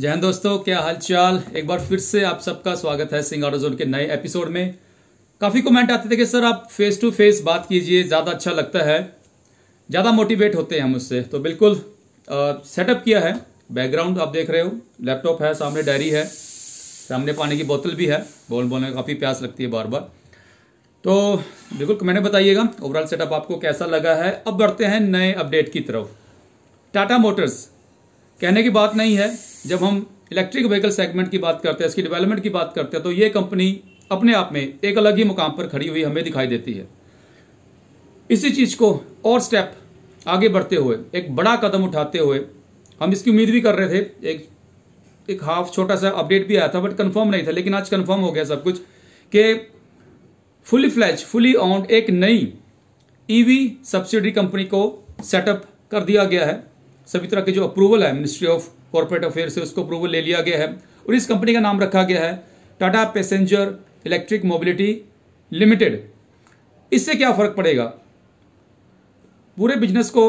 जय हिंद दोस्तों क्या हालचाल एक बार फिर से आप सबका स्वागत है सिंगाड़ा जोन के नए एपिसोड में काफ़ी कमेंट आते थे कि सर आप फेस टू फेस बात कीजिए ज़्यादा अच्छा लगता है ज़्यादा मोटिवेट होते हैं हम उससे तो बिल्कुल सेटअप किया है बैकग्राउंड आप देख रहे हो लैपटॉप है सामने डायरी है सामने पानी की बोतल भी है बोल बोलने में काफ़ी प्यास लगती है बार बार तो बिल्कुल कमेंट बताइएगा ओवरऑल सेटअप आपको कैसा लगा है अब बढ़ते हैं नए अपडेट की तरफ टाटा मोटर्स कहने की बात नहीं है जब हम इलेक्ट्रिक व्हीकल सेगमेंट की बात करते हैं इसकी डेवलपमेंट की बात करते हैं तो ये कंपनी अपने आप में एक अलग ही मुकाम पर खड़ी हुई हमें दिखाई देती है इसी चीज़ को और स्टेप आगे बढ़ते हुए एक बड़ा कदम उठाते हुए हम इसकी उम्मीद भी कर रहे थे एक एक हाफ छोटा सा अपडेट भी आया था बट कंफर्म नहीं था लेकिन आज कंफर्म हो गया सब कुछ कि फुली फ्लैच फुली ऑन एक नई ईवी सब्सिडी कंपनी को सेटअप कर दिया गया है सभी तरह के जो अप्रूवल है मिनिस्ट्री ऑफ कॉरपोरेट अफेयर से उसको अप्रूवल ले लिया गया है और इस कंपनी का नाम रखा गया है Tata passenger electric mobility limited इससे क्या फ़र्क पड़ेगा पूरे बिजनेस को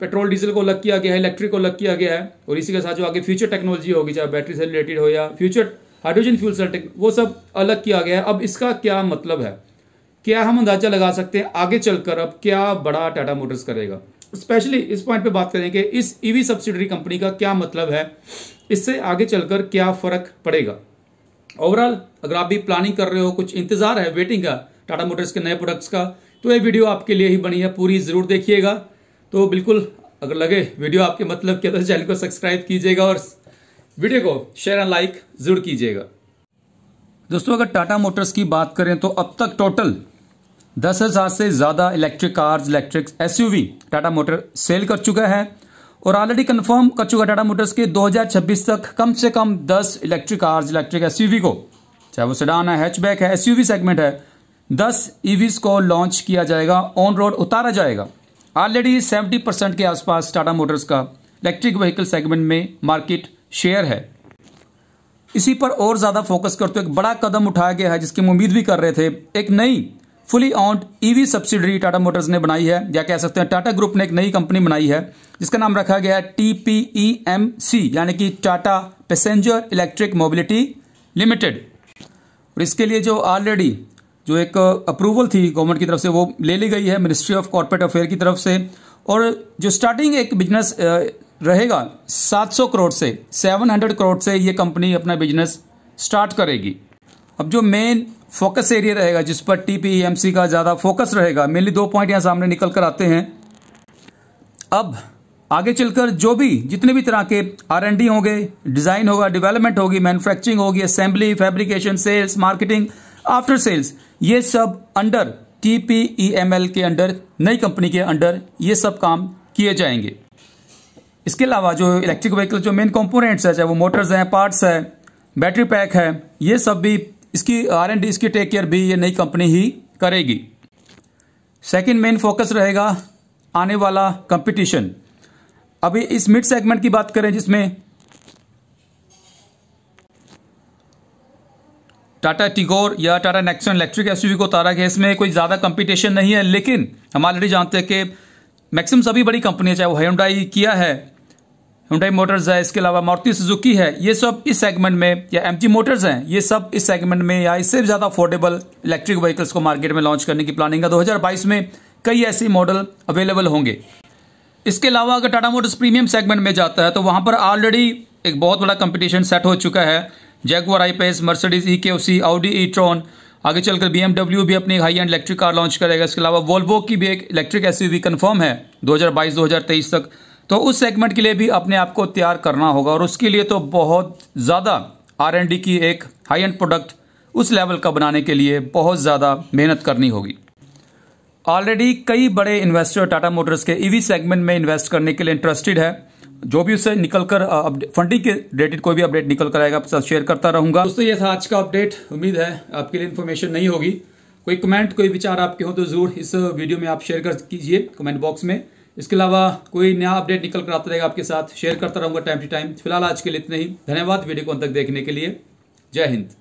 पेट्रोल डीजल को अलग किया गया है इलेक्ट्रिक को अलग किया गया है और इसी के साथ जो आगे फ्यूचर टेक्नोलॉजी होगी चाहे बैटरी से रिलेटेड हो या फ्यूचर हाइड्रोजन फ्यूल सेल वो सब अलग किया गया है अब इसका क्या मतलब है क्या हम अंदाजा लगा सकते हैं आगे चलकर अब क्या बड़ा टाटा मोटर्स करेगा स्पेशली इस पॉइंट पे बात करेंगे इस ईवी सब्सिडरी कंपनी का क्या मतलब है इससे आगे चलकर क्या फ़र्क पड़ेगा ओवरऑल अगर आप भी प्लानिंग कर रहे हो कुछ इंतज़ार है वेटिंग का टाटा मोटर्स के नए प्रोडक्ट्स का तो ये वीडियो आपके लिए ही बनी है पूरी ज़रूर देखिएगा तो बिल्कुल अगर लगे वीडियो आपके मतलब के अंदर तो चैनल को सब्सक्राइब कीजिएगा और वीडियो को शेयर एंड लाइक ज़रूर कीजिएगा दोस्तों अगर टाटा मोटर्स की बात करें तो अब तक टोटल दस हजार से ज्यादा electric cars electric SUV Tata motor sale कर चुका है और ऑलरेडी कंफर्म कर चुका टाटा मोटर्स के 2026 तक कम से कम 10 इलेक्ट्रिक कार्स इलेक्ट्रिक एसयूवी को चाहे वो सेडान है हैचबैक है एसयूवी सेगमेंट है 10 ईवीज e को लॉन्च किया जाएगा ऑन रोड उतारा जाएगा ऑलरेडी 70 परसेंट के आसपास टाटा मोटर्स का इलेक्ट्रिक व्हीकल सेगमेंट में मार्केट शेयर है इसी पर और ज्यादा फोकस करते हुए एक बड़ा कदम उठाया गया है जिसकी हम उम्मीद भी कर रहे थे एक नई fully owned EV subsidiary Tata Motors ने बनाई है या कह सकते हैं टाटा ग्रुप ने एक नई कंपनी बनाई है जिसका नाम रखा गया है टीपीईएमसी यानी कि Tata passenger electric mobility Limited और इसके लिए जो ऑलरेडी जो एक अप्रूवल थी गवर्नमेंट की तरफ से वो ले ली गई है मिनिस्ट्री ऑफ कॉर्पोरेट अफेयर की तरफ से और जो स्टार्टिंग एक बिजनेस रहेगा 700 करोड़ से 700 करोड़ से ये कंपनी अपना बिजनेस स्टार्ट करेगी अब जो मेन फोकस एरिया रहेगा जिस पर टीपीएमसी का ज़्यादा फोकस रहेगा मेनली दो पॉइंट यहां सामने निकल कर आते हैं अब आगे चलकर जो भी जितने भी तरह के आर एन डी होंगे डिज़ाइन होगा डेवलपमेंट होगी मैन्युफैक्चरिंग होगी assembly fabrication sales marketing after sales ये सब अंडर टीपीएमएल e के अंडर नई कंपनी के अंडर ये सब काम किए जाएंगे इसके अलावा जो इलेक्ट्रिक व्हीकल जो मेन कंपोनेंट्स है चाहे वो मोटर्स हैं पार्ट्स है बैटरी पैक है ये सब भी इसकी आर एंड डी इसकी टेक केयर भी ये नई कंपनी ही करेगी सेकंड मेन फोकस रहेगा आने वाला कंपटीशन अभी इस मिड सेगमेंट की बात करें जिसमें टाटा टिगोर या टाटा नेक्सन इलेक्ट्रिक एसयूवी को उतारा गया इसमें कोई ज़्यादा कंपटीशन नहीं है लेकिन हम ऑलरेडी जानते हैं कि मैक्सिमम सभी बड़ी कंपनियां चाहे वो हाइंडाई किया है हुंडई मोटर्स है इसके अलावा मारुति सुजुकी है ये सब इस सेगमेंट में या एम मोटर्स हैं ये सब इस सेगमेंट में या इससे ज़्यादा अफोर्डेबल इलेक्ट्रिक व्हीकल्स को मार्केट में लॉन्च करने की प्लानिंग है 2022 में कई ऐसे मॉडल अवेलेबल होंगे इसके अलावा अगर टाटा मोटर्स प्रीमियम सेगमेंट में जाता है तो वहां पर ऑलरेडी एक बहुत बड़ा कंपटीशन सेट हो चुका है Jaguar I Pace Mercedes E के ओसी ई ट्रॉन आगे चलकर बीएमडब्ल्यू भी अपनी high end electric car launch करेगा इसके अलावा वोल्वो की भी एक इलेक्ट्रिक एसयूवी कंफर्म है 2022-2023 तक तो उस सेगमेंट के लिए भी अपने आप को तैयार करना होगा और उसके लिए तो बहुत ज़्यादा आर एंड डी की एक हाई एंड प्रोडक्ट उस लेवल का बनाने के लिए बहुत ज़्यादा मेहनत करनी होगी ऑलरेडी कई बड़े इन्वेस्टर टाटा मोटर्स के ईवी सेगमेंट में इन्वेस्ट करने के लिए इंटरेस्टेड है जो भी उसे निकल कर फंडिंग के रिलेटेड कोई भी अपडेट निकल कर आएगा आपके साथ शेयर करता रहूंगा दोस्तों ये था आज का अपडेट उम्मीद है आपके लिए इन्फॉर्मेशन नहीं होगी कोई कमेंट कोई विचार आपके हो तो जरूर इस वीडियो में आप शेयर कर कीजिए कमेंट बॉक्स में इसके अलावा कोई नया अपडेट निकल कर आता रहेगा आपके साथ शेयर करता रहूंगा टाइम टू टाइम फिलहाल आज के लिए इतना ही धन्यवाद वीडियो को अंत तक देखने के लिए जय हिंद